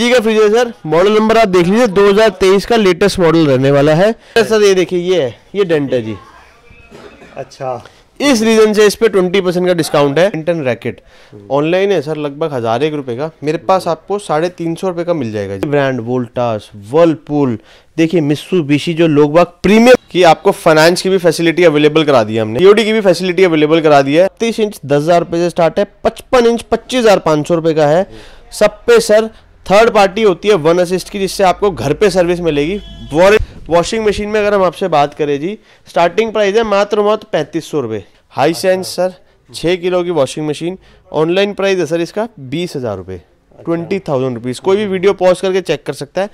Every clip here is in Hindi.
एल का फ्रिज है सर मॉडल नंबर आप देख लीजिए 2023 का लेटेस्ट मॉडल रहने वाला है सर ये देखिए ये है ये डेंट है जी अच्छा इस रीजन से इस पे 20 परसेंट का डिस्काउंट है इंटन रैकेट ऑनलाइन है सर लगभग हजार एक रुपए का मेरे पास आपको साढ़े तीन सौ रुपए का मिल जाएगा जी ब्रांड वोल्टास वर्लपूल देखिए मिस्सू बीसी जो लोग बाग प्रीमियम की आपको फाइनेंस की भी फैसिलिटी अवेलेबल करा दी हमने ईओडी की भी फैसिलिटी अवेलेबल करा दी है तीस इंच दस से स्टार्ट है पचपन इंच पच्चीस हजार का है सब पे सर थर्ड पार्टी होती है वन असिस्ट की जिससे आपको घर पे सर्विस मिलेगी वॉशिंग मशीन में अगर हम आपसे बात करें जी स्टार्टिंग प्राइस है मात्र मौत पैंतीस सौ रुपये हाई सेंस सर छः किलो की वॉशिंग मशीन ऑनलाइन प्राइस है सर इसका बीस हज़ार रुपये ट्वेंटी थाउजेंड रुपीज़ कोई भी वीडियो पॉज करके चेक कर सकता है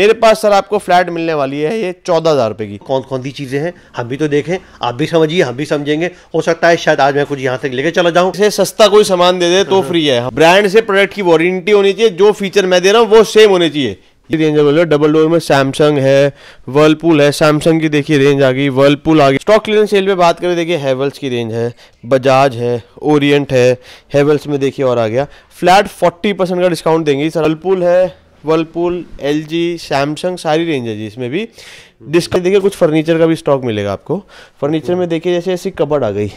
मेरे पास सर आपको फ्लैट मिलने वाली है ये चौदह हज़ार रुपये की कौन कौन सी चीज़ें हैं हम भी तो देखें आप भी समझिए हम भी समझेंगे हो सकता है शायद आज मैं कुछ यहाँ तक लेके चला जाऊँ इसे सस्ता कोई सामान दे दे तो फ्री हाँ, हाँ। है ब्रांड से प्रोडक्ट की वारंटी होनी चाहिए जो फीचर मैं दे रहा हूँ वो सेम होने चाहिए ये रेंज बोल रहे डबल डोर में सैमसंग है वर्लपूल है सैमसंग की देखिए रेंज आ गई वर्लपूल आ गई स्टॉक क्लियरेंस सेल में बात करें देखिए हैवल्स की रेंज है बजाज है ओरिएंट है हेवल्स में देखिए और आ गया फ्लैट 40 परसेंट का डिस्काउंट देंगे सर वर्लपूल है वर्लपूल एल जी सैमसंग सारी रेंज है जी इसमें भी डिस्काउंट देखिए कुछ फर्नीचर का भी स्टॉक मिलेगा आपको फर्नीचर में देखिए जैसे ऐसी कबड़ आ गई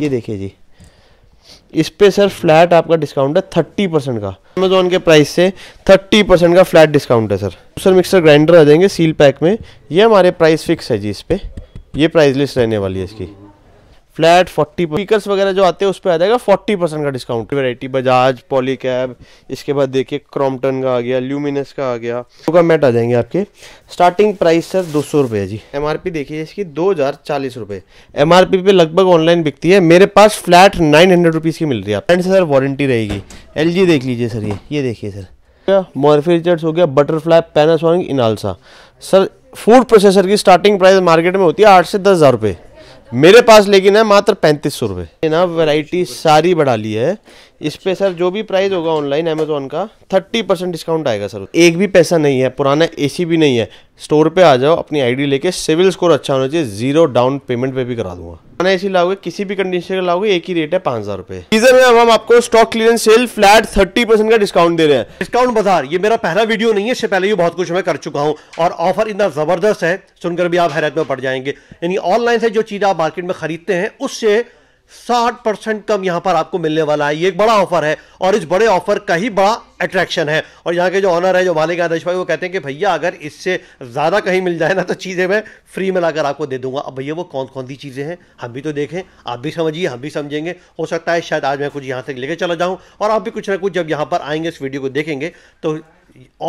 ये देखिए जी इस पर सर फ्लैट आपका डिस्काउंट है थर्टी परसेंट का अमेजोन के प्राइस से थर्टी परसेंट का फ्लैट डिस्काउंट है सर सर मिक्सर ग्राइंडर आ जाएंगे सील पैक में ये हमारे प्राइस फिक्स है जी इस पर यह प्राइस लिस्ट रहने वाली है इसकी फ्लैट फोर्टी स्पीकर्स वगैरह जो आते हैं उस पर आ जाएगा फोर्टी परसेंट का discount variety Bajaj Polycab इसके बाद देखिए क्रॉम्पटन का आ गया ल्यूमिनस का आ गया तो का मेट आ जाएंगे आपके स्टार्टिंग प्राइस सर दो सौ रुपये जी एम आर पी देखिए इसकी दो हज़ार चालीस रुपये एम आर पी पे लगभग ऑनलाइन बिकती है मेरे पास फ्लैट नाइन हंड्रेड रुपीज़ की मिल रही है से सर वारंटी रहेगी एल जी देख लीजिए सर ये ये देखिए सर मॉर्फी हो गया butterfly Panasonic Inalsa sir food processor की स्टार्टिंग प्राइस मार्केट में होती है आठ से दस हज़ार रुपये मेरे पास लेकिन है मात्र पैंतीस सौ रुपये ना वैरायटी सारी बढ़ा ली है इस पे सर जो भी प्राइस होगा ऑनलाइन अमेजोन का थर्टी परसेंट डिस्काउंट आएगा सर एक भी पैसा नहीं है पुराना एसी भी नहीं है स्टोर पे आ जाओ अपनी आईडी लेके सिविल स्कोर अच्छा होना चाहिए जीरो डाउन पेमेंट पे भी करा दूंगा पुराना एसी लाओगे किसी भी कंडीशन का लाओगे एक ही रेट है पांच हजार रुपए सीजन में हम आपको stock clear sale flat thirty percent का डिस्काउंट दे रहे हैं डिस्काउंट बाजार ये मेरा पहला वीडियो नहीं है इससे पहले भी बहुत कुछ मैं कर चुका हूँ और ऑफर इतना जबरदस्त है सुनकर भी आप हैरत में पड़ जाएंगे यानी ऑनलाइन से जो चीज़ आप मार्केट में खरीदते हैं उससे साठ परसेंट कम यहां पर आपको मिलने वाला है ये एक बड़ा ऑफर है और इस बड़े ऑफर का ही बड़ा अट्रैक्शन है और यहाँ के जो ऑनर है जो मालिक आदेश भाई वो कहते हैं कि भैया अगर इससे ज़्यादा कहीं मिल जाए ना तो चीज़ें मैं फ्री में लाकर आपको दे दूंगा अब भैया वो कौन कौन सी चीज़ें हैं हम भी तो देखें आप भी समझिए हम भी समझेंगे हो सकता है शायद आज मैं कुछ यहां से लेकर चला जाऊं और आप भी कुछ ना कुछ जब यहाँ पर आएंगे इस वीडियो को देखेंगे तो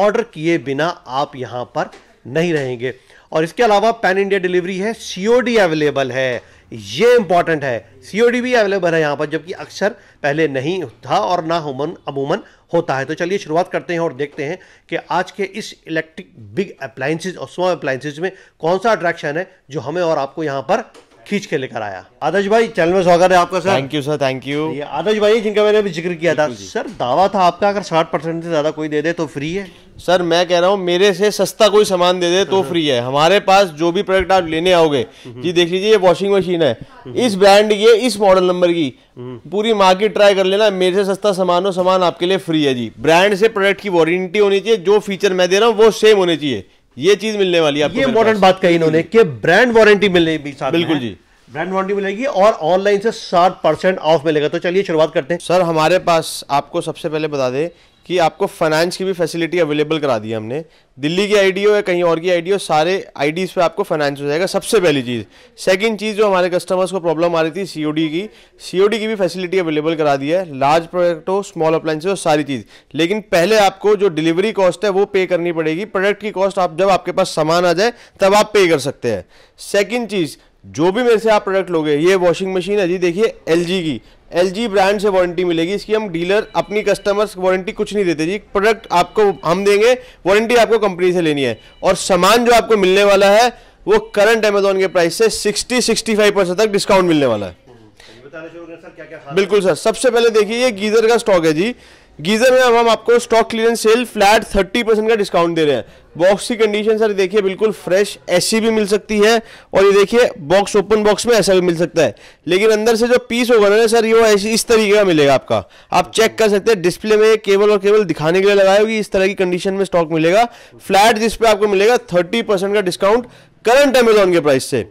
ऑर्डर किए बिना आप यहां पर नहीं रहेंगे और इसके अलावा पैन इंडिया डिलीवरी है सीओडी अवेलेबल है ये इंपॉर्टेंट है सीओडी भी अवेलेबल है यहाँ पर जबकि अक्सर पहले नहीं था और ना हुमन अमूमन होता है तो चलिए शुरुआत करते हैं और देखते हैं कि आज के इस इलेक्ट्रिक बिग अप्लाइंसेज और स्मॉल अप्लाइंसेज में कौन सा अट्रैक्शन है जो हमें और आपको यहाँ पर खींच के लेकर आया आदर्श भाई चैनल में स्वागत है आपका sir thank you sir thank you ये आदर्श भाई जिनका मैंने अभी जिक्र किया था सर दावा था आपका अगर साठ परसेंट से ज़्यादा कोई दे दे तो फ्री है सर मैं कह रहा हूँ मेरे से सस्ता कोई सामान दे दे तो फ्री हाँ। है हमारे पास जो भी प्रोडक्ट आप लेने आओगे हम्म। जी देख लीजिए ये वॉशिंग मशीन है हम्म। इस ब्रांड की इस मॉडल नंबर की हम्म। पूरी मार्केट ट्राई कर लेना मेरे से सस्ता सामान हो सामान आपके लिए फ्री है जी ब्रांड से प्रोडक्ट की वारंटी होनी चाहिए जो फीचर मैं दे रहा हूँ वो सेम होने चाहिए ये चीज मिलने वाली है ये इंपॉर्टेंट बात कही इन्होंने कि ब्रांड वारंटी भी साथ बिल्कुल जी ब्रांड वारंटी मिलेगी और ऑनलाइन से सात परसेंट ऑफ मिलेगा तो चलिए शुरुआत करते हैं सर हमारे पास आपको सबसे पहले बता दें कि आपको फाइनेंस की भी फैसिलिटी अवेलेबल करा दी हमने दिल्ली की आई या कहीं और की आई सारे आई पे आपको फाइनेंस हो जाएगा सबसे पहली चीज़ सेकंड चीज़ जो हमारे कस्टमर्स को प्रॉब्लम आ रही थी सी की सी की भी फैसिलिटी अवेलेबल करा दी है लार्ज प्रोडक्ट हो स्मॉल अप्लाइंस हो सारी चीज़ लेकिन पहले आपको जो डिलीवरी कॉस्ट है वो पे करनी पड़ेगी प्रोडक्ट की कॉस्ट आप जब आपके पास सामान आ जाए तब आप पे कर सकते हैं सेकेंड चीज़ जो भी मेरे से आप प्रोडक्ट लोगे ये वॉशिंग मशीन है जी देखिए एल की एल ब्रांड से वारंटी मिलेगी इसकी हम डीलर अपनी कस्टमर्स वारंटी कुछ नहीं देते जी प्रोडक्ट आपको हम देंगे वारंटी आपको कंपनी से लेनी है और सामान जो आपको मिलने वाला है वो करंट अमेजोन के प्राइस से 60-65 परसेंट तक डिस्काउंट मिलने वाला है हम्म, तो सर, क्या क्या बिल्कुल सर सबसे पहले देखिए ये गीजर का स्टॉक है जी गीजर में अब हम आपको stock clearance sale flat 30 percent का डिस्काउंट दे रहे हैं बॉक्स की कंडीशन सर देखिए बिल्कुल फ्रेश ऐसी भी मिल सकती है और ये देखिए बॉक्स ओपन बॉक्स में ऐसा भी मिल सकता है लेकिन अंदर से जो पीस होगा ना सर ये वो ऐसी इस तरीके का मिलेगा आपका आप चेक कर सकते हैं डिस्प्ले में केबल और केबल दिखाने के लिए लगाया होगी इस तरह की कंडीशन में स्टॉक मिलेगा फ्लैट जिसपे आपको मिलेगा थर्टी परसेंट का डिस्काउंट करंट अमेजोन के प्राइस से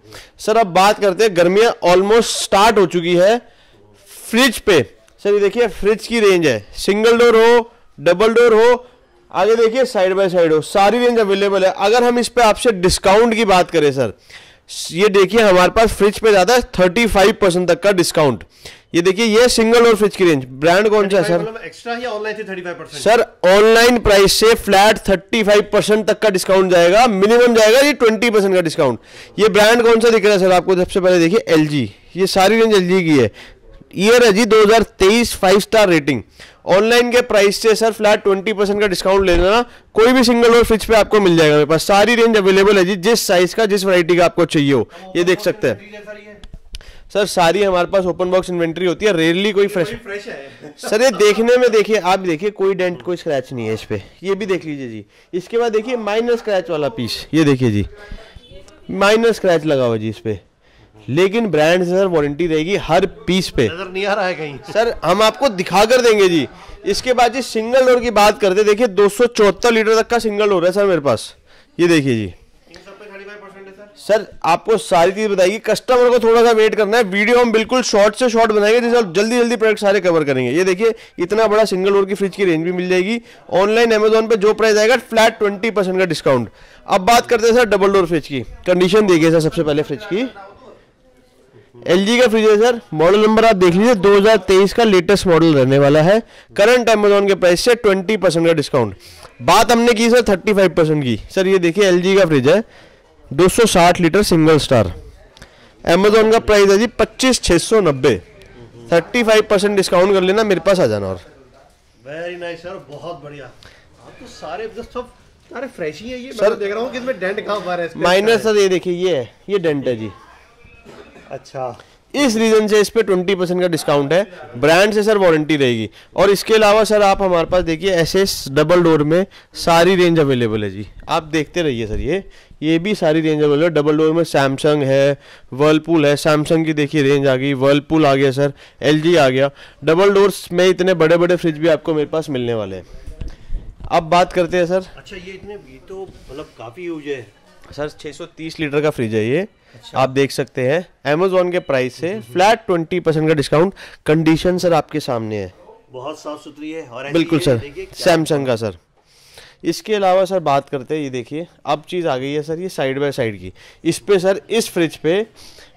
सर अब बात करते हैं गर्मियाँ ऑलमोस्ट स्टार्ट हो चुकी है फ्रिज पे सर ये देखिए फ्रिज की रेंज है सिंगल डोर हो डबल डोर हो आगे देखिए साइड बाय साइड हो सारी रेंज अवेलेबल है अगर हम इस पर आपसे डिस्काउंट की बात करें सर ये देखिए हमारे पास फ्रिज पे जाता है थर्टी फाइव परसेंट तक का डिस्काउंट ये देखिए ये सिंगल और फ्रिज की रेंज ब्रांड कौन सा है सर एक्स्ट्रा मतलब ही ऑनलाइन से 35 सर ऑनलाइन प्राइस से फ्लैट 35 परसेंट तक का डिस्काउंट जाएगा मिनिमम जाएगा ये 20 परसेंट का डिस्काउंट ये ब्रांड कौन सा दिख रहा है सर आपको सबसे पहले देखिए एल ये सारी रेंज एल की है है जी 2023 फाइव स्टार रेटिंग ऑनलाइन के प्राइस से सर फ्लैट 20 परसेंट का डिस्काउंट ले लेना कोई भी सिंगल और फ्रिज पे आपको मिल जाएगा मेरे पास सारी रेंज अवेलेबल है जी जिस साइज का जिस वैरायटी का आपको चाहिए हो तो ये देख सकते हैं सर सारी हमारे पास ओपन बॉक्स इन्वेंट्री होती है रेयरली कोई फ्रेश फ्रेश है सर ये देखने में देखिए आप देखिए कोई डेंट कोई स्क्रैच नहीं है इस पर ये भी देख लीजिए जी इसके बाद देखिए माइनर स्क्रैच वाला पीस ये देखिए जी माइनर स्क्रैच लगा हुआ जी इस पर लेकिन ब्रांड से सर वारंटी रहेगी हर पीस पे नजर नहीं आ रहा है कहीं सर हम आपको दिखा कर देंगे जी इसके बाद जी सिंगल डोर की बात करते देखिए दो लीटर तक का सिंगल डोर है सर मेरे पास ये देखिए जी सर आपको सारी चीज बताइए कस्टमर को थोड़ा सा वेट करना है वीडियो हम बिल्कुल शॉर्ट से शॉर्ट बनाएंगे जिससे आप जल्दी जल्दी प्रोडक्ट सारे कवर करेंगे ये देखिए इतना बड़ा सिंगल डोर की फ्रिज की रेंज भी मिल जाएगी ऑनलाइन अमेजोन पे जो प्राइस आएगा फ्लैट ट्वेंटी परसेंट का डिस्काउंट अब बात करते हैं सर डबल डोर फ्रिज की कंडीशन देखिए सर सबसे पहले फ्रिज की एल का फ्रिज है सर मॉडल नंबर आप देख लीजिए 2023 का लेटेस्ट मॉडल रहने वाला है करंट अमेजोन के प्राइस से 20 परसेंट का डिस्काउंट बात हमने की सर 35 परसेंट की सर ये देखिए एल का फ्रिज है 260 लीटर सिंगल स्टार अमेजोन का प्राइस है जी पच्चीस छः सौ नब्बे परसेंट डिस्काउंट कर लेना मेरे पास आ जाना और वेरी नाइस सर बहुत बढ़िया आप तो सारे सब फ्रेश ही है ये सर तो देख रहा हूँ माइनस सर ये देखिए ये है ये डेंट है जी अच्छा इस रीज़न से इस पर ट्वेंटी परसेंट का डिस्काउंट है ब्रांड से सर वारंटी रहेगी और इसके अलावा सर आप हमारे पास देखिए एस डबल डोर में सारी रेंज अवेलेबल है जी आप देखते रहिए सर ये ये भी सारी रेंज अवेलेबल है डबल डोर में सैमसंग है वर्लपूल है सैमसंग की देखिए रेंज आ गई वर्लपूल आ गया सर एल आ गया डबल डोर में इतने बड़े बड़े फ्रिज भी आपको मेरे पास मिलने वाले हैं अब बात करते हैं सर अच्छा ये इतने ये तो मतलब काफ़ी यूज है सर 630 लीटर का फ्रिज है ये अच्छा। आप देख सकते हैं अमेजोन के प्राइस से फ्लैट 20 परसेंट का डिस्काउंट कंडीशन सर आपके सामने है बहुत साफ सुथरी है और बिल्कुल सर सैमसंग का सर इसके अलावा सर बात करते हैं ये देखिए अब चीज़ आ गई है सर ये साइड बाय साइड की इस पे सर इस फ्रिज पे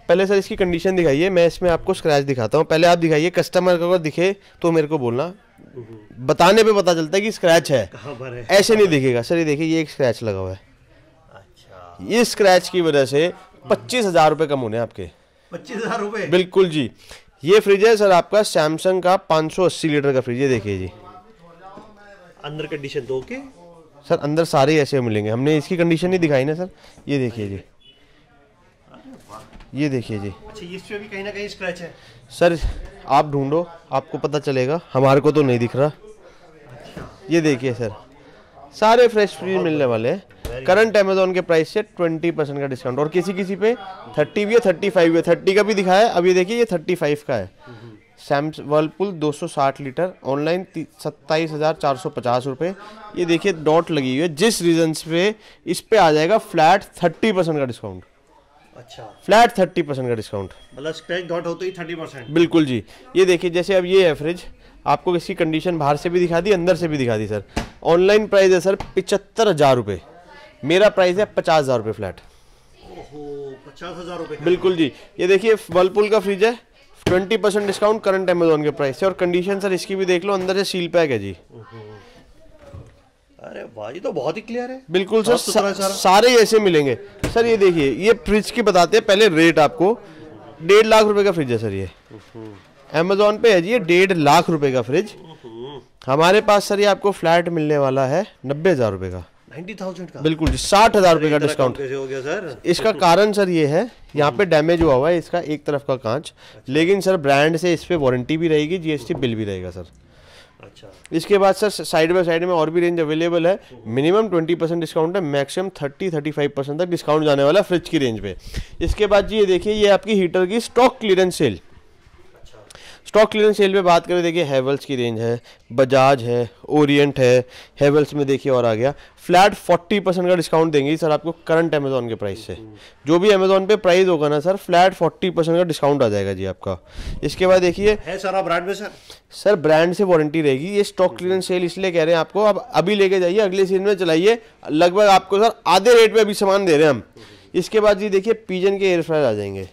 पहले सर इसकी कंडीशन दिखाइए मैं इसमें आपको स्क्रैच दिखाता हूँ पहले आप दिखाइए कस्टमर को अगर दिखे तो मेरे को बोलना हम्म। बताने पे पता चलता है कि स्क्रैच है ऐसे नहीं दिखेगा सर ये देखिए ये एक स्क्रैच लगा हुआ है इस स्क्रैच की वजह से पच्चीस हजार रुपये कम होने आपके पच्चीस हजार रुपये बिल्कुल जी ये फ्रिज है सर आपका सैमसंग का 580 लीटर का फ्रिज है देखिए जी अंदर कंडीशन दो के सर अंदर सारे ऐसे मिलेंगे हमने इसकी कंडीशन नहीं दिखाई ना सर ये देखिए जी ये देखिए जी अच्छा भी कहीं ना कहीं स्क्रैच है सर आप ढूंढो आपको पता चलेगा हमारे को तो नहीं दिख रहा ये देखिए सर सारे फ्रेश फ्रिज मिलने वाले हैं करंट अमेजोन के प्राइस से 20 परसेंट का डिस्काउंट और किसी किसी पे 30 भी है 35 भी है 30 का भी दिखाया अब ये देखिए ये 35 का है सैमसंग वर्लपुल 260 लीटर ऑनलाइन सत्ताईस हज़ार चार सौ पचास रुपये ये देखिए डॉट लगी हुई है जिस रीजन पे इस पे आ जाएगा फ्लैट थर्टी परसेंट का डिस्काउंट अच्छा फ्लैट थर्टी परसेंट का डिस्काउंट मतलब स्क्रैच डॉट होते ही थर्टी परसेंट बिल्कुल जी ये देखिए जैसे अब ये है फ्रिज आपको इसकी कंडीशन बाहर से भी दिखा दी अंदर से भी दिखा दी सर ऑनलाइन प्राइस है सर पिचहत्तर हज़ार रुपये मेरा प्राइस है पचास हज़ार रुपये फ्लैट पचास हज़ार रुपये बिल्कुल जी ये देखिए वर्लपुल का फ्रिज है twenty percent discount current Amazon के प्राइस है और कंडीशन सर इसकी भी देख लो अंदर से सील पैक है जी अरे भाई तो बहुत ही क्लियर है बिल्कुल सर सारे ऐसे मिलेंगे सर ये देखिए ये फ्रिज की बताते हैं पहले रेट आपको डेढ़ लाख रुपए का फ्रिज है सर ये अमेजोन पे है जी ये डेढ़ लाख रुपए का फ्रिज हमारे पास सर ये आपको फ्लैट मिलने वाला है नब्बे हजार रुपए का 90,000 का बिल्कुल जी साठ हजार रुपए का डिस्काउंट हो गया सर इसका कारण सर ये है यहाँ पे डैमेज हुआ हुआ है इसका एक तरफ का कांच अच्छा। लेकिन सर ब्रांड से इस पर वारंटी भी रहेगी जीएसटी बिल भी रहेगा सर अच्छा इसके बाद सर साइड बाय साइड में और भी रेंज अवेलेबल है मिनिमम 20 परसेंट डिस्काउंट है मैक्सिमम 30 35 परसेंट तक डिस्काउंट जाने वाला फ्रिज की रेंज पे इसके बाद जी ये देखिए ये आपकी हीटर की stock clearance sale stock clearance sale में बात करें देखिए हैवल्स की रेंज है बजाज है ओरिएंट है हेवल्स में देखिए और आ गया फ्लैट 40 परसेंट का डिस्काउंट देंगे सर आपको करंट अमेजोन के प्राइस से जो भी अमेजोन पे प्राइस होगा ना सर फ्लैट 40 परसेंट का डिस्काउंट आ जाएगा जी आपका इसके बाद देखिए है सारा ब्रांड में सर सर ब्रांड से वारंटी रहेगी ये स्टॉक क्लियरेंस सेल इसलिए कह रहे हैं आपको आप अभी लेके जाइए अगले सीजन में चलाइए लगभग आपको सर आधे रेट में अभी सामान दे रहे हैं हम इसके बाद जी देखिए पीजन के एयर फ्रायर आ जाएंगे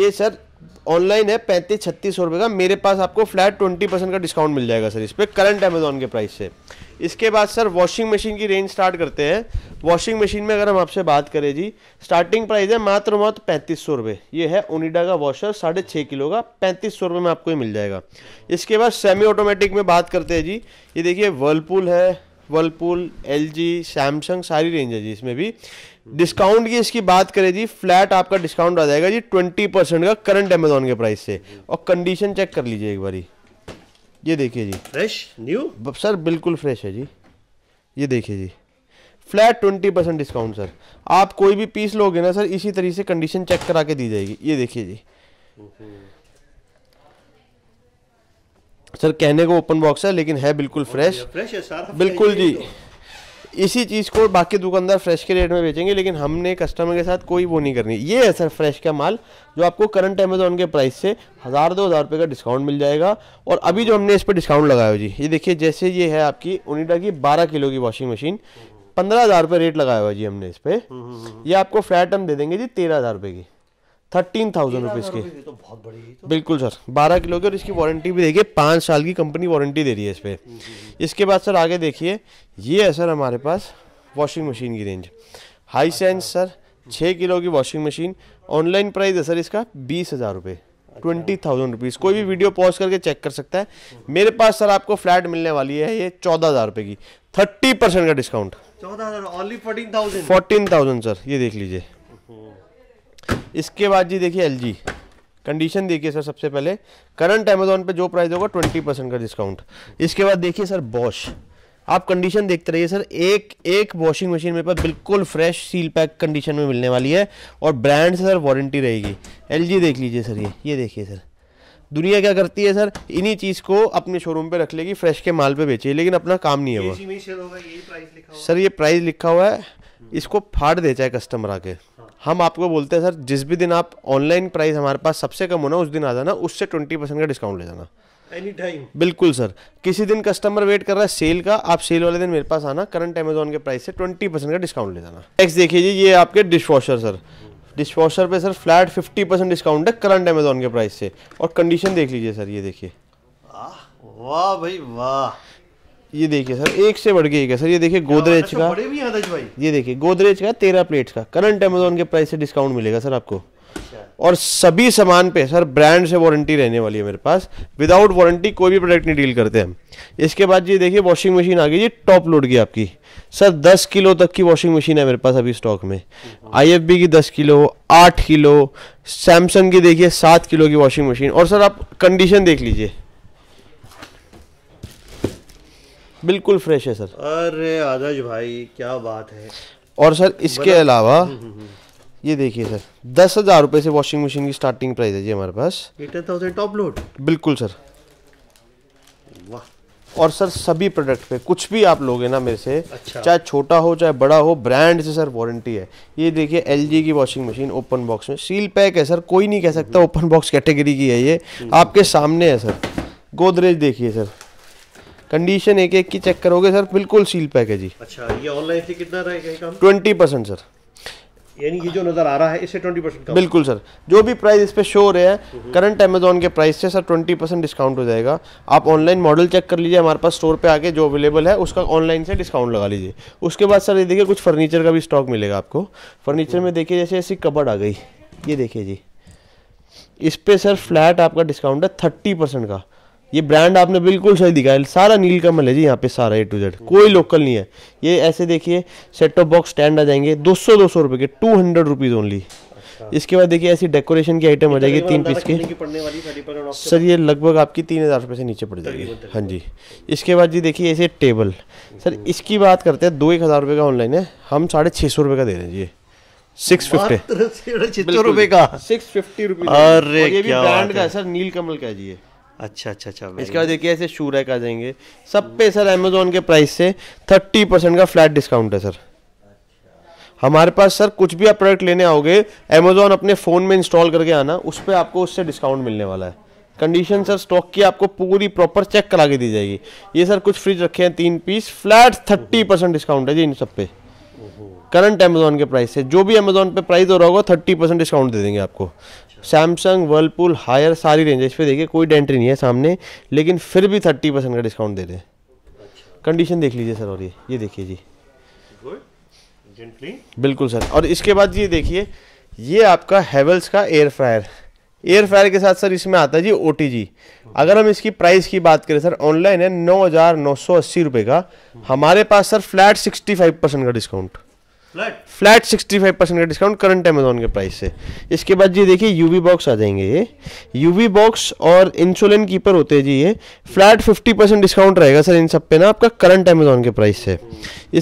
ये सर ऑनलाइन है पैंतीस छत्तीस सौ रुपये का मेरे पास आपको फ्लैट ट्वेंटी परसेंट का डिस्काउंट मिल जाएगा सर इस पर करंट अमेजोन के प्राइस से इसके बाद सर वॉशिंग मशीन की रेंज स्टार्ट करते हैं वॉशिंग मशीन में अगर हम आपसे बात करें जी स्टार्टिंग प्राइस है मात्र मात्र पैंतीस सौ रुपये ये है ओनिडा का वॉशर साढ़े छः किलो का पैंतीस सौ रुपये में आपको ये मिल जाएगा इसके बाद सेमी ऑटोमेटिक में बात करते हैं जी ये देखिए वर्लपूल है वर्लपूल एल जी सैमसंग सारी रेंज है जी इसमें भी डिस्काउंट की इसकी बात करें जी फ्लैट आपका डिस्काउंट आ जाएगा जी ट्वेंटी परसेंट का करंट अमेजोन के प्राइस से और कंडीशन चेक कर लीजिए एक बारी ये देखिए जी फ्रेश न्यू सर बिल्कुल फ्रेश है जी ये देखिए जी flat twenty percent discount sir आप कोई भी पीस लोगे ना सर इसी तरीके से कंडीशन चेक करा के दी जाएगी ये देखिए जी सर कहने को ओपन बॉक्स है लेकिन है बिल्कुल फ्रेश फ्रेश है सारा बिल्कुल जी तो। इसी चीज़ को बाकी दुकानदार फ्रेश के रेट में बेचेंगे लेकिन हमने कस्टमर के साथ कोई वो नहीं करनी ये है सर फ्रेश का माल जो आपको करंट अमेजोन के प्राइस से हज़ार दो हज़ार रुपये का डिस्काउंट मिल जाएगा और अभी जो हमने इस पर डिस्काउंट लगाया जी ये देखिए जैसे ये है आपकी उनीडा की बारह किलो की वॉशिंग मशीन पंद्रह हज़ार रुपये रेट लगाया हुआ जी हमने इस पर हम्म, हम्म, हम्म। यह आपको फ्लैट हम दे देंगे जी तेरह हज़ार रुपये की थर्टीन थाउजेंड रुपीज़ की तो बहुत बड़ी तो। बिल्कुल सर बारह किलो की और इसकी वारंटी भी देखिए पाँच साल की कंपनी वारंटी दे रही है इस पर हम्म, हम्म, हम्म। इसके बाद सर आगे देखिए ये है सर हमारे पास वॉशिंग मशीन की रेंज हाई सेंस सर छः किलो की वॉशिंग मशीन ऑनलाइन प्राइस है सर इसका बीस हज़ार रुपये अच्छा। ट्वेंटी थाउजेंड रुपीज़ कोई भी वीडियो पॉज करके चेक कर सकता है मेरे पास सर आपको फ्लैट मिलने वाली है ये चौदह हज़ार रुपये की थर्टी परसेंट का डिस्काउंट चौदह हज़ार only fourteen thousand fourteen thousand sir ये देख लीजिए इसके बाद जी देखिए एल जी कंडीशन देखिए सर सबसे पहले करंट अमेजोन पे जो प्राइस होगा ट्वेंटी परसेंट का डिस्काउंट इसके बाद देखिए सर बॉश आप कंडीशन देखते रहिए सर एक एक वॉशिंग मशीन मेरे पास बिल्कुल फ्रेश सील पैक कंडीशन में मिलने वाली है और ब्रांड से सर वारंटी रहेगी एलजी देख लीजिए सर ये ये देखिए सर दुनिया क्या करती है सर इन्हीं चीज़ को अपने शोरूम पे रख लेगी फ्रेश के माल पे बेचे लेकिन अपना काम नहीं है वो सर ये प्राइस लिखा हुआ है इसको फाड़ देता है कस्टमर आके हम आपको बोलते हैं सर जिस भी दिन आप ऑनलाइन प्राइस हमारे पास सबसे कम होना उस दिन आ जाना उससे ट्वेंटी परसेंट का डिस्काउंट ले जाना एनी टाइम बिल्कुल सर किसी दिन कस्टमर वेट कर रहा है सेल का आप सेल वाले दिन मेरे पास आना करंट अमेजोन के प्राइस से ट्वेंटी परसेंट का डिस्काउंट ले जाना नेक्स्ट देखिए जी ये आपके dishwasher sir dishwasher पर sir flat fifty percent discount है करंट अमेजोन के प्राइस से और कंडीशन देख लीजिए सर ये देखिए वाह भाई वाह ये देखिए सर एक से बढ़ के एक है सर ये देखिए गोदरेज का बड़े भी भाई ये देखिए गोदरेज का तेरह प्लेट का करंट अमेजोन के प्राइस से डिस्काउंट मिलेगा सर आपको अच्छा। और सभी सामान पे सर ब्रांड से वारंटी रहने वाली है मेरे पास विदाउट वारंटी कोई भी प्रोडक्ट नहीं डील करते हम इसके बाद ये देखिए वॉशिंग मशीन आ गई ये टॉप लोड की आपकी सर 10 किलो तक की वॉशिंग मशीन है मेरे पास अभी स्टॉक में आईएफबी की 10 किलो 8 किलो सैमसंग की देखिए 7 किलो की वॉशिंग मशीन और सर आप कंडीशन देख लीजिए बिल्कुल फ्रेश है सर अरे आदर्श भाई क्या बात है और सर इसके अलावा हम्म, हम्म, हम्म। ये देखिए सर दस हज़ार रुपये से वॉशिंग मशीन की स्टार्टिंग प्राइस है जी हमारे पास थाउजेंड टॉप लोड बिल्कुल सर वाह और सर सभी प्रोडक्ट पे कुछ भी आप लोगे ना मेरे से अच्छा। चाहे छोटा हो चाहे बड़ा हो ब्रांड से सर वारंटी है ये देखिए एल की वॉशिंग मशीन ओपन बॉक्स में सील पैक है सर कोई नहीं कह सकता ओपन बॉक्स कैटेगरी की है ये आपके सामने है सर गोदरेज देखिए सर कंडीशन एक एक की चेक करोगे सर बिल्कुल सील पैक है जी अच्छा ये ऑनलाइन से कितना रहेगा ट्वेंटी परसेंट सर यानी ये जो नज़र आ रहा है इससे 20 परसेंट बिल्कुल सर जो भी प्राइस इस पर शो हो रहे हैं करंट हम्म। अमेजोन के प्राइस से सर 20 परसेंट डिस्काउंट हो जाएगा आप ऑनलाइन मॉडल चेक कर लीजिए हमारे पास स्टोर पे आके जो अवेलेबल है उसका ऑनलाइन से डिस्काउंट लगा लीजिए उसके बाद सर ये देखिए कुछ फर्नीचर का भी स्टॉक मिलेगा आपको फर्नीचर में हम्म। देखिए जैसे ऐसी कबड़ आ गई ये देखिए जी इस पर सर फ्लैट आपका डिस्काउंट है थर्टी परसेंट का ये ब्रांड आपने बिल्कुल सही दिखाया सारा नील कमल है जी यहाँ पे सारा ए टू जेड कोई लोकल नहीं है ये ऐसे देखिए सेट ऑफ बॉक्स स्टैंड आ जाएंगे दो सौ दो सौ रुपये के टू हंड्रेड रुपीज़ ओनली इसके बाद देखिए ऐसी डेकोरेशन की आइटम आ जाएगी तीन पीस के सर ये लगभग आपकी तीन हज़ार रुपये से नीचे पड़ जाएगी हाँ जी इसके बाद जी देखिए ऐसे टेबल सर हम्म। इसकी बात करते हैं दो एक हज़ार का ऑनलाइन है हम साढ़े छः सौ का दे रहे हैं जी सिक्स फिफ्टी रुपए का सिक्स फिफ्टी रुपए अरे ब्रांड का सर नील कमल का जी अच्छा अच्छा अच्छा इसके बाद देखिए ऐसे शू रैक आ जाएंगे सब पे सर अमेजोन के प्राइस से थर्टी परसेंट का फ्लैट डिस्काउंट है सर हमारे पास सर कुछ भी आप प्रोडक्ट लेने आओगे अमेजोन अपने फ़ोन में इंस्टॉल करके आना उस पर आपको उससे डिस्काउंट मिलने वाला है कंडीशन सर स्टॉक की आपको पूरी प्रॉपर चेक करा के दी जाएगी ये सर कुछ फ्रिज रखे हैं तीन piece flat thirty percent discount है जी इन सब पे करंट अमेजोन के प्राइस से जो भी अमेजोन पे प्राइस हो रहा होगा थर्टी परसेंट डिस्काउंट दे देंगे आपको सैमसंग वर्लपूल हायर सारी रेंज है इस पर देखिए कोई डेंट्री नहीं है सामने लेकिन फिर भी थर्टी परसेंट का डिस्काउंट दे रहे हैं कंडीशन देख लीजिए सर और ये ये देखिए जी बिल्कुल सर और इसके बाद ये देखिए ये आपका हेवल्स का एयर फ्रायर एयर फ्रायर के साथ सर इसमें आता है जी ओ जी अगर हम इसकी प्राइस की बात करें सर ऑनलाइन है नौ हज़ार नौ सौ अस्सी रुपये का हमारे पास sir flat sixty five percent का discount flat sixty five percent का डिस्काउंट करंट अमेजोन के प्राइस से इसके बाद जी देखिए यूवी बॉक्स आ जाएंगे ये यूवी बॉक्स और इंसुलिन कीपर होते हैं जी ये फ्लैट फिफ्टी परसेंट डिस्काउंट रहेगा सर इन सब पे ना आपका करंट अमेजोन के प्राइस से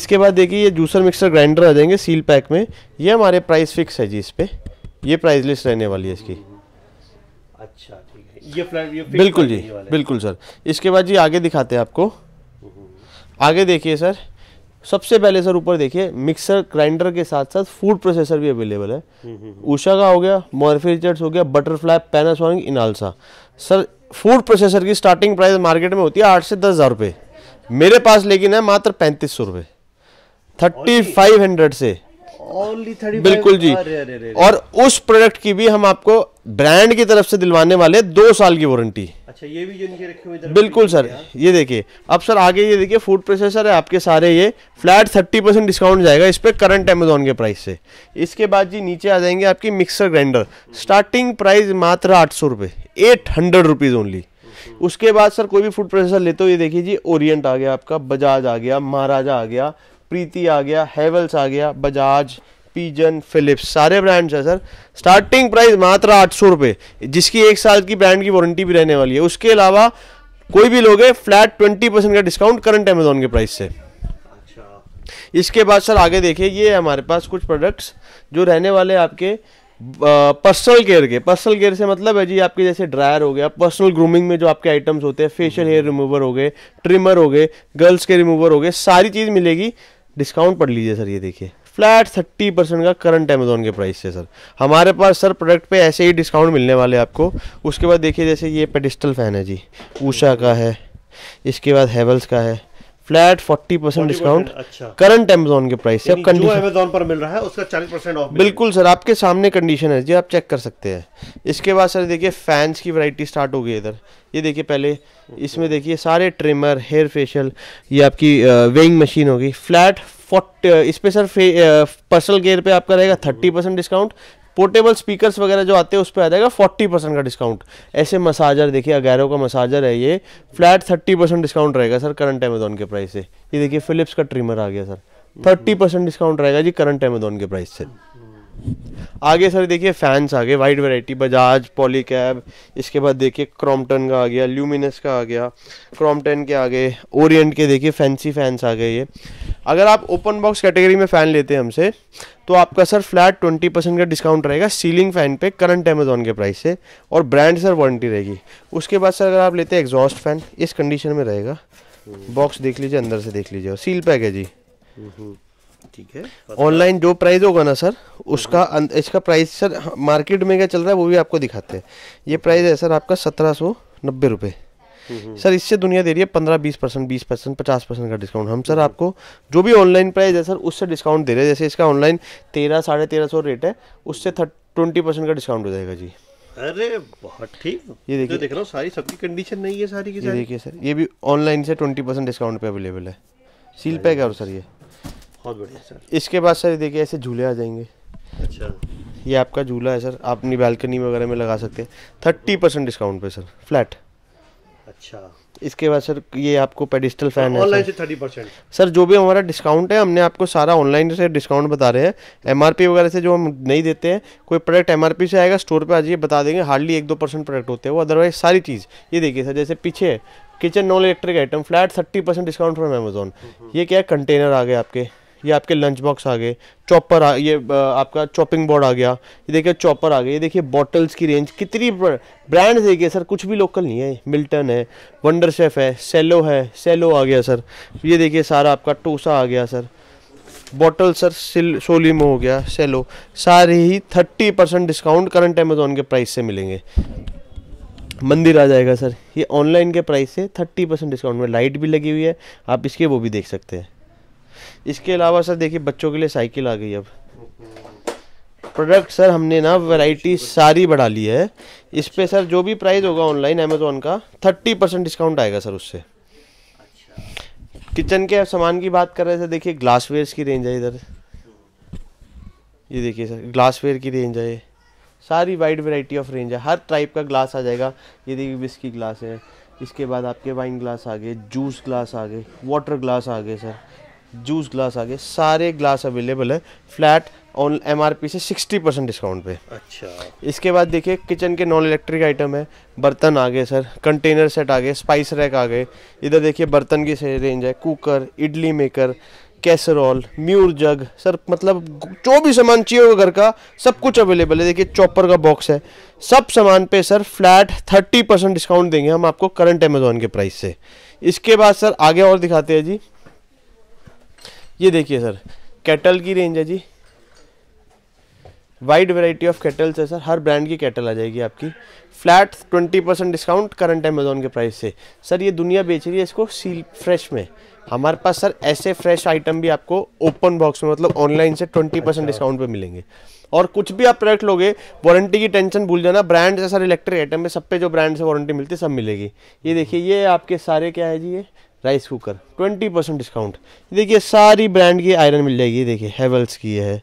इसके बाद देखिए ये जूसर मिक्सर ग्राइंडर आ जाएंगे सील पैक में ये हमारे प्राइस फिक्स है जी इस पर ये प्राइस लिस्ट रहने वाली है इसकी अच्छा ठीक है ये फ्लैट ये बिल्कुल जी बिल्कुल सर इसके बाद जी आगे दिखाते हैं आपको आगे देखिए सर सबसे पहले सर ऊपर देखिए मिक्सर ग्राइंडर के साथ साथ फूड प्रोसेसर भी अवेलेबल है उषा का हो गया मॉर्फी हो गया butterfly Panasonic Inalsa sir food processor की स्टार्टिंग प्राइस मार्केट में होती है आठ से दस हज़ार रुपये मेरे पास लेकिन है मात्र पैंतीस सौ रुपये थर्टी फाइव हंड्रेड से बिल्कुल जी अरे अरे अरे और उस प्रोडक्ट की भी हम आपको ब्रांड की तरफ से दिलवाने वाले दो साल की वारंटी अच्छा ये भी जिनके रखे हुए बिल्कुल सर ये देखिए अब सर आगे ये देखिए फूड प्रोसेसर है आपके सारे ये फ्लैट थर्टी परसेंट डिस्काउंट जाएगा इस पर करंट अमेजोन के प्राइस से इसके बाद जी नीचे आ जाएंगे आपकी मिक्सर ग्राइंडर स्टार्टिंग प्राइस मात्र आठ सौ रुपये एट हंड्रेड रुपीज़ ओनली उसके बाद सर कोई भी फूड प्रोसेसर लेते हो ये देखिए जी ओरिएंट आ गया आपका बजाज आ गया महाराजा आ गया प्रीति आ गया हैवल्स आ गया बजाज पीजन फिलिप्स सारे ब्रांड्स हैं सर स्टार्टिंग प्राइस मात्र आठ सौ रुपये जिसकी एक साल की ब्रांड की वारंटी भी रहने वाली है उसके अलावा कोई भी लोगे फ्लैट ट्वेंटी परसेंट का डिस्काउंट करंट अमेजोन के प्राइस से अच्छा। इसके बाद सर आगे देखिए ये हमारे पास कुछ प्रोडक्ट्स जो रहने वाले आपके पर्सनल केयर के पर्सनल केयर से मतलब है जी आपके जैसे ड्रायर हो गया पर्सनल ग्रूमिंग में जो आपके आइटम्स होते हैं फेशियल हेयर रिमूवर हो गए ट्रिमर हो गए गर्ल्स के रिमूवर हो गए सारी चीज़ मिलेगी डिस्काउंट पढ़ लीजिए सर ये देखिए फ्लैट थर्टी परसेंट का करंट अमेजोन के प्राइस से सर हमारे पास सर प्रोडक्ट पे ऐसे ही डिस्काउंट मिलने वाले आपको उसके बाद देखिए जैसे ये पेडिस्टल फ़ैन है जी ऊषा का है इसके बाद हेवल्स का है flat forty percent discount current Amazon के प्राइस से अमेजोन पर मिल रहा है उसका चालीस परसेंट ऑफ बिल्कुल सर आपके सामने कंडीशन है जी आप चेक कर सकते हैं इसके बाद सर देखिए फैंस की वैरायटी स्टार्ट हो गई इधर ये देखिए पहले इसमें देखिए सारे ट्रिमर हेयर फेशियल ये आपकी वेइंग मशीन होगी फ्लैट फोर्ट इस पर सर पर्सनल केयर पे आपका रहेगा thirty percent discount portable speakers वगैरह जो आते हैं उस पर आ जाएगा फोर्टी परसेंट का डिस्काउंट ऐसे मसाजर देखिए अगैरो का मसाजर है ये फ्लैट थर्टी परसेंट डिस्काउंट रहेगा सर करंट अमेजोन के प्राइस से ये देखिए फिलिप्स का ट्रिमर आ गया सर हम्म। थर्टी परसेंट डिस्काउंट रहेगा जी करंट एमेजोन के प्राइस से आगे सर देखिए फैंस आ गए वाइड वैरायटी बजाज पॉलीकैब इसके बाद देखिए क्रॉम्पटन का आ गया ल्यूमिनस का आ गया क्रॉम्पटन के आ गए ओरिएंट के देखिए फैंसी फैंस आ गए ये अगर आप ओपन बॉक्स कैटेगरी में फ़ैन लेते हैं हमसे तो आपका सर फ्लैट ट्वेंटी परसेंट का डिस्काउंट रहेगा सीलिंग फ़ैन पे करंट अमेजोन के प्राइस से और ब्रांड सर वारंटी रहेगी उसके बाद सर अगर आप लेते हैं एग्जॉस्ट फ़ैन इस कंडीशन में रहेगा बॉक्स देख लीजिए अंदर से देख लीजिए और सील पैक है जी हम्म, हम्म। ठीक है ऑनलाइन जो प्राइस होगा ना सर उसका अं-, इसका प्राइस सर मार्केट में क्या चल रहा है वो भी आपको दिखाते हैं ये प्राइस हम्म। है सर आपका सत्रह सौ नब्बे रुपये सर हम्म। इससे दुनिया दे रही है पंद्रह बीस परसेंट बीस परसेंट पचास परसेंट का डिस्काउंट हम सर हम्म। आपको जो भी ऑनलाइन प्राइस है सर उससे डिस्काउंट दे रहे हैं जैसे इसका ऑनलाइन तेरह साढ़े तेरह सौ रेट है उससे ट्वेंटी परसेंट का डिस्काउंट हो जाएगा जी अरे बहुत ठीक ये देखिए तो देख रहा हूँ सारी सबकी कंडीशन नहीं है सारी की देखिए सर ये भी ऑनलाइन से ट्वेंटी परसेंट डिस्काउंट पे अवेलेबल है सील पैक है और सर ये बहुत बढ़िया सर इसके बाद सर देखिए ऐसे झूले आ जाएंगे अच्छा ये आपका झूला है सर आप अपनी बालकनी वगैरह में लगा सकते हैं थर्टी परसेंट डिस्काउंट पे सर फ्लैट अच्छा इसके बाद सर ये आपको पेडिस्टल फैन है ऑनलाइन से थर्टी परसेंट सर जो भी हमारा डिस्काउंट है हमने आपको सारा ऑनलाइन से डिस्काउंट बता रहे हैं एमआरपी वगैरह से जो हम नहीं देते हैं कोई प्रोडक्ट एमआरपी से आएगा स्टोर पे आ जाइए बता देंगे हार्डली एक दो परसेंट प्रोडक्ट होते हैं वो अदरवाइज सारी चीज़ ये देखिए सर जैसे पीछे kitchen non electric item flat thirty percent discount from Amazon ये क्या कंटेनर आ गए आपके ये आपके लंच बॉक्स आ गए चॉपर आ ये आपका चॉपिंग बोर्ड आ गया ये देखिए चॉपर आ गया ये देखिए बॉटल्स की रेंज कितनी ब्रांड देखिए सर कुछ भी लोकल नहीं है मिल्टन है वंडर शेफ है सेलो है सेलो आ गया सर ये देखिए सारा आपका टोसा आ गया सर बॉटल सर सिल सोलिमो हो गया सेलो सारे ही thirty percent discount current Amazon के प्राइस से मिलेंगे मंदिर आ जाएगा सर ये ऑनलाइन के प्राइस से थर्टी परसेंट डिस्काउंट में लाइट भी लगी हुई है आप इसके वो भी देख सकते हैं इसके अलावा सर देखिए बच्चों के लिए साइकिल आ गई अब प्रोडक्ट सर हमने ना वैरायटी सारी बढ़ा ली है इस पर सर जो भी प्राइस होगा ऑनलाइन अमेजोन का थर्टी परसेंट डिस्काउंट आएगा सर उससे किचन के सामान की बात कर रहे थे देखिए ग्लासवेयर की रेंज है इधर ये देखिए सर ग्लासवेयर की रेंज है सारी वाइड वैरायटी ऑफ रेंज है हर टाइप का ग्लास आ जाएगा ये देखिए बिस्की ग्लास है इसके बाद आपके वाइन ग्लास आ गए जूस ग्लास आ गए वाटर ग्लास आ गए सर जूस ग्लास आ गए सारे ग्लास अवेलेबल है फ्लैट ऑन एम से सिक्सटी परसेंट डिस्काउंट पे अच्छा इसके बाद देखिए किचन के नॉन इलेक्ट्रिक आइटम है बर्तन आ गए सर कंटेनर सेट आ गए स्पाइस रैक आ गए इधर देखिए बर्तन की रेंज है कुकर इडली मेकर कैसरॉल म्यूर जग सर मतलब जो भी सामान चाहिए होगा घर का सब कुछ अवेलेबल है देखिए चॉपर का बॉक्स है सब सामान पे sir flat thirty percent discount देंगे हम आपको करंट अमेजोन के प्राइस से इसके बाद सर आगे और दिखाते हैं जी ये देखिए सर कैटल की रेंज है जी वाइड वेराइटी ऑफ कैटल्स है सर हर ब्रांड की कैटल आ जाएगी आपकी flat 20 percent discount current Amazon के प्राइस से सर ये दुनिया बेच रही है इसको सील फ्रेश में हमारे पास सर ऐसे फ्रेश आइटम भी आपको ओपन बॉक्स में मतलब ऑनलाइन से 20 परसेंट डिस्काउंट पे मिलेंगे और कुछ भी आप प्रोडक्ट लोगे वारंटी की टेंशन भूल जाना ब्रांड है सर इलेक्ट्रिक आइटम में सब पे जो ब्रांड से वारंटी मिलती है सब मिलेगी ये देखिए ये आपके सारे क्या है जी ये rice cooker twenty percent discount देखिए सारी ब्रांड की आयरन मिल जाएगी देखिए हेवल्स की है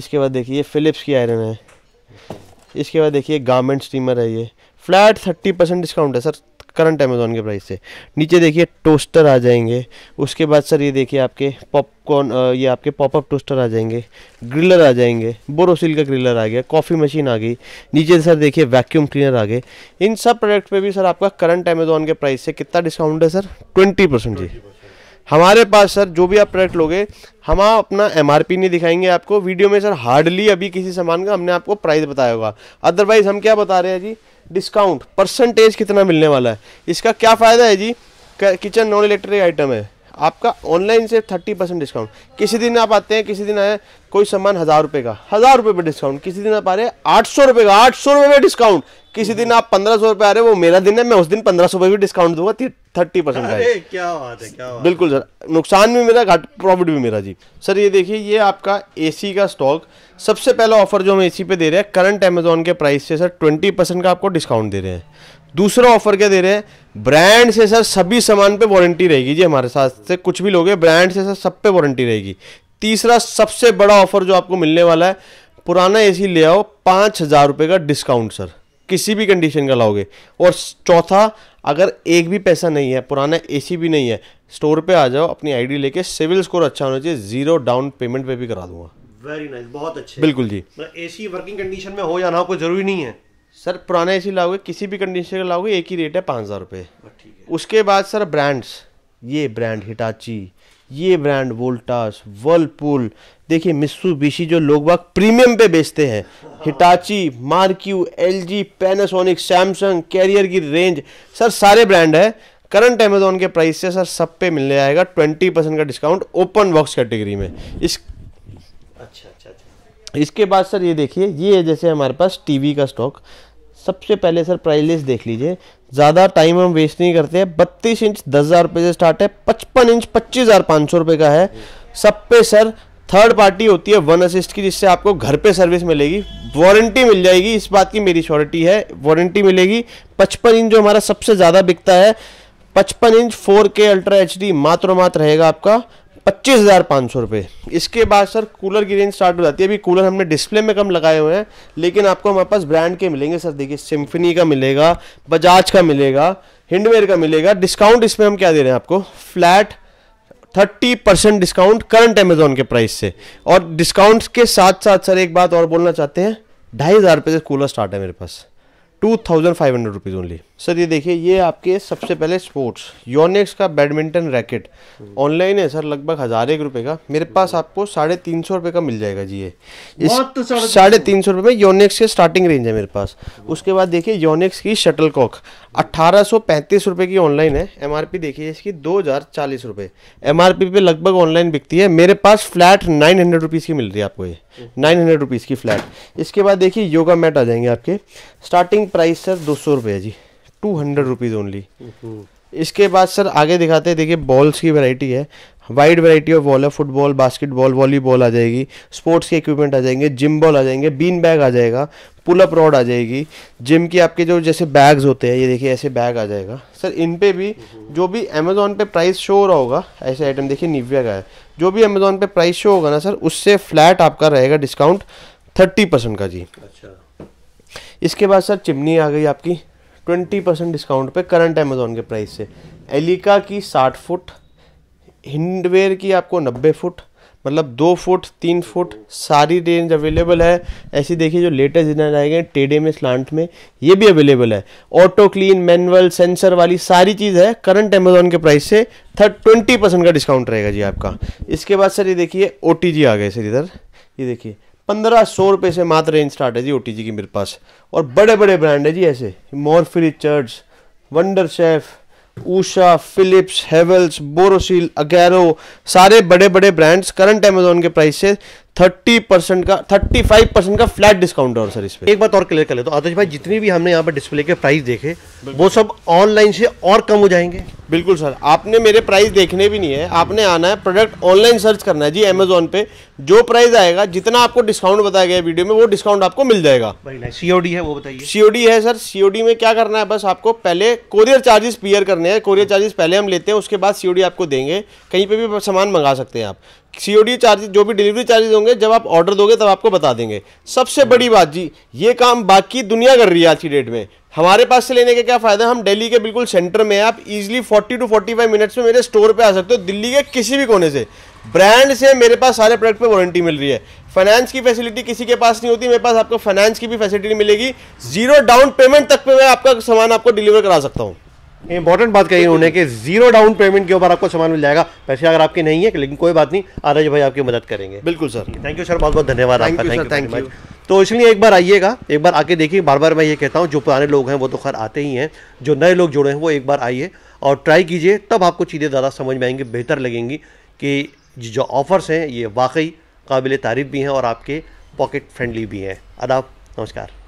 इसके बाद देखिए फिलिप्स की आयरन है इसके बाद देखिए गारमेंट स्टीमर है ये फ्लैट थर्टी परसेंट डिस्काउंट है सर करंट अमेज़ोन के प्राइस से नीचे देखिए टोस्टर आ जाएंगे उसके बाद सर ये देखिए आपके पॉपकॉर्न ये आपके पॉपअप टोस्टर आ जाएंगे ग्रिलर आ जाएंगे बोरोसिल का ग्रिलर आ गया कॉफ़ी मशीन आ गई नीचे सर देखिए वैक्यूम क्लीनर आ गए इन सब प्रोडक्ट पे भी सर आपका करंट अमेज़ोन के प्राइस से कितना डिस्काउंट है सर ट्वेंटी परसेंट जी हमारे पास सर जो भी आप प्रोडक्ट लोगे हम अपना एम नहीं दिखाएंगे आपको वीडियो में सर हार्डली अभी किसी सामान का हमने आपको प्राइस बताया होगा अदरवाइज़ हम क्या बता रहे हैं जी डिस्काउंट परसेंटेज कितना मिलने वाला है इसका क्या फ़ायदा है जी किचन नॉन इलेक्ट्रिक आइटम है आपका ऑनलाइन से थर्टी परसेंट डिस्काउंट किसी दिन आप आते हैं किसी दिन आए कोई सामान हज़ार रुपये का हज़ार रुपये पर डिस्काउंट किसी दिन आप आ रहे हैं आठ सौ रुपये का आठ सौ रुपये में डिस्काउंट किसी दिन आप पंद्रह सौ रुपये आ रहे हैं वो मेरा दिन है मैं उस दिन पंद्रह सौ रुपये भी डिस्काउंट दूंगा थर्टी परसेंट का क्या बात है क्या बात बिल्कुल सर नुकसान भी मेरा घाट प्रॉफिट भी मेरा जी सर ये देखिए ये आपका एसी का स्टॉक सबसे पहला ऑफर जो हम एसी पे दे रहे हैं करंट अमेजोन के प्राइस से सर ट्वेंटी परसेंट का आपको डिस्काउंट दे रहे हैं दूसरा ऑफर क्या दे रहे हैं ब्रांड से सर सभी सामान पे वारंटी रहेगी जी हमारे साथ से कुछ भी लोगे ब्रांड से सर सब पे वारंटी रहेगी तीसरा सबसे बड़ा ऑफर जो आपको मिलने वाला है पुराना एसी ले आओ पाँच हज़ार रुपये का डिस्काउंट सर किसी भी कंडीशन का लाओगे और चौथा अगर एक भी पैसा नहीं है पुराना एसी भी नहीं है स्टोर पे आ जाओ अपनी आईडी लेके सिविल स्कोर अच्छा होना चाहिए जीरो डाउन पेमेंट पे भी करा दूंगा वेरी नाइस nice, बहुत अच्छे बिल्कुल जी एसी वर्किंग कंडीशन में हो या ना हो कोई जरूरी नहीं है सर पुराना एसी लाओगे किसी भी कंडीशन का लाओगे एक ही रेट है पाँच हज़ार रुपये उसके बाद सर ब्रांड्स ये ब्रांड हिटाची ये ब्रांड वोल्टास वर्लपूल देखिए बीसी जो लोग बाग प्रीमियम पे बेचते हैं हिटाची मार्क्यू जी पैनासोनिक सैमसंग कैरियर की रेंज सर सारे ब्रांड है करंट अमेजोन के प्राइस से सर सब पे मिलने जाएगा ट्वेंटी परसेंट का डिस्काउंट ओपन बॉक्स कैटेगरी में इस अच्छा अच्छा अच्छा इसके बाद सर ये देखिए ये जैसे हमारे पास टीवी का स्टॉक सबसे पहले सर प्राइस लिस्ट देख लीजिए ज़्यादा टाइम हम वेस्ट नहीं करते हैं बत्तीस इंच दस हज़ार रुपये से स्टार्ट है पचपन इंच पच्चीस हज़ार पाँच सौ रुपये का है सब पे सर थर्ड पार्टी होती है वन असिस्ट की जिससे आपको घर पे सर्विस मिलेगी वारंटी मिल जाएगी इस बात की मेरी श्योरिटी है वारंटी मिलेगी पचपन इंच जो हमारा सबसे ज़्यादा बिकता है पचपन inch four K ultra H D मात्र मात्र रहेगा आपका पच्चीस हज़ार पाँच सौ रुपये इसके बाद सर कूलर की रेंज स्टार्ट हो जाती है अभी कूलर हमने डिस्प्ले में कम लगाए हुए हैं लेकिन आपको हमारे पास ब्रांड के मिलेंगे सर देखिए सिम्फनी का मिलेगा बजाज का मिलेगा हिंडवेयर का मिलेगा डिस्काउंट इसमें हम क्या दे रहे हैं आपको flat thirty percent discount current Amazon के प्राइस से और डिस्काउंट के साथ साथ सर एक बात और बोलना चाहते हैं ढाई हज़ार रुपये से कूलर स्टार्ट है मेरे पास two thousand five hundred rupees only sir ये देखिए ये आपके सबसे पहले स्पोर्ट्स योनेक्स का बैडमिंटन रैकेट ऑनलाइन है सर लगभग हज़ार एक रुपये का मेरे hmm. पास आपको साढ़े तीन सौ रुपये का मिल जाएगा जी ये इस तो साढ़े तीन सौ रुपये में योनेक्स के स्टार्टिंग रेंज है मेरे पास hmm. उसके बाद देखिए योनेक्स की शटल कॉक अट्ठारह सौ पैंतीस की ऑनलाइन है एम देखिए इसकी दो हज़ार चालीस एम पे लगभग ऑनलाइन बिकती है मेरे पास फ्लैट नाइन हंड्रेड रुपीज़ की मिल रही है आपको ये नाइन हंड्रेड रुपीज़ की फ्लैट इसके बाद देखिए योगा मैट आ जाएंगे आपके स्टार्टिंग प्राइस सर दो सौ रुपये जी टू हंड्रेड रुपीज़ ओनली इसके बाद सर आगे दिखाते हैं देखिए बॉल्स की वैरायटी है वाइड वैरायटी ऑफ बॉल है फुटबॉल बास्केटबॉल वॉलीबॉल आ जाएगी स्पोर्ट्स के इक्विपमेंट आ जाएंगे जिम बॉल आ जाएंगे बीन बैग आ जाएगा पुलअप रॉड आ जाएगी जिम की आपके जो जैसे बैग्स होते हैं ये देखिए ऐसे बैग आ जाएगा सर इन पे भी जो भी अमेजोन पे प्राइस शो हो रहा होगा ऐसे आइटम देखिए निव्या का है जो भी अमेजोन पे प्राइस शो होगा ना सर उससे फ्लैट आपका रहेगा डिस्काउंट थर्टी परसेंट का जी अच्छा इसके बाद सर चिमनी आ गई आपकी ट्वेंटी परसेंट डिस्काउंट पे करंट अमेजोन के प्राइस से एलिका की साठ फुट हिंडवेयर की आपको नब्बे फुट मतलब दो फुट तीन फुट सारी रेंज अवेलेबल है ऐसी देखिए जो लेटेस्ट डिजाइन आए गए टेडे में स्लांट में ये भी अवेलेबल है ऑटो क्लीन मैनुअल सेंसर वाली सारी चीज़ है करंट अमेजोन के प्राइस से थर्ड ट्वेंटी परसेंट का डिस्काउंट रहेगा जी आपका इसके बाद सर ये देखिए ओ आ गए सर इधर ये देखिए पंद्रह सौ रुपये से मात्र रेंज स्टार्ट है जी ओ की मेरे पास और बड़े बड़े ब्रांड है जी ऐसे Morphy Richards Wonderchef Usha Philips Havells Borosil अगैरो सारे बड़े बड़े ब्रांड्स करंट अमेजोन के प्राइस से थर्टी परसेंट का थर्टी फाइव परसेंट का फ्लैट डिस्काउंट है सर इस पे एक बात और क्लियर कर ले तो आदर्श भाई जितनी भी हमने यहाँ पर डिस्प्ले के प्राइस देखे वो सब ऑनलाइन से और कम हो जाएंगे बिल्कुल सर आपने मेरे प्राइस देखने भी नहीं है आपने आना है प्रोडक्ट ऑनलाइन सर्च करना है जी अमेजोन पे जो प्राइस आएगा जितना आपको डिस्काउंट बताया गया वीडियो में वो डिस्काउंट आपको मिल जाएगा सीओडी है वो बताइए सीओडी है सर सीओडी में क्या करना है बस आपको पहले कोरियर चार्जेस पियर करने हैं कोरियर चार्जेस पहले हम लेते हैं उसके बाद सीओडी आपको देंगे कहीं पे भी सामान मंगा सकते हैं आप सीओडी चार्जेस जो भी डिलीवरी चार्जेस होंगे जब आप ऑर्डर दोगे तब आपको बता देंगे सबसे बड़ी बात जी ये काम बाकी दुनिया कर रही है आज की डेट में हमारे पास से लेने के क्या फायदा हम दिल्ली के बिल्कुल सेंटर में हैं आप इजीली 40 टू 45 मिनट्स में मेरे स्टोर पे आ सकते हो दिल्ली के किसी भी कोने से ब्रांड से मेरे पास सारे प्रोडक्ट पे वारंटी मिल रही है फाइनेंस की फैसिलिटी किसी के पास नहीं होती मेरे पास आपको फाइनेंस की भी फैसिलिटी मिलेगी जीरो डाउन पेमेंट तक पे मैं आपका सामान आपको डिलीवर करा सकता हूँ इंपॉर्टेंट बात कही उन्होंने कि जीरो डाउन पेमेंट के ऊपर आपको सामान मिल जाएगा पैसे अगर आपके नहीं है लेकिन कोई बात नहीं आरज भाई आपकी मदद करेंगे बिल्कुल सर थैंक यू सर बहुत बहुत धन्यवाद आपका थैंक यू थैंक यू तो इसलिए एक बार आइएगा एक बार आके देखिए बार बार मैं ये कहता हूँ जो पुराने लोग हैं वो तो खैर आते ही हैं जो नए लोग जुड़े हैं वो एक बार आइए और ट्राई कीजिए तब आपको चीज़ें ज़्यादा समझ में आएंगी बेहतर लगेंगी कि जो ऑफ़र्स हैं ये वाकई काबिल तारीफ भी हैं और आपके पॉकेट फ्रेंडली भी हैं अदाब नमस्कार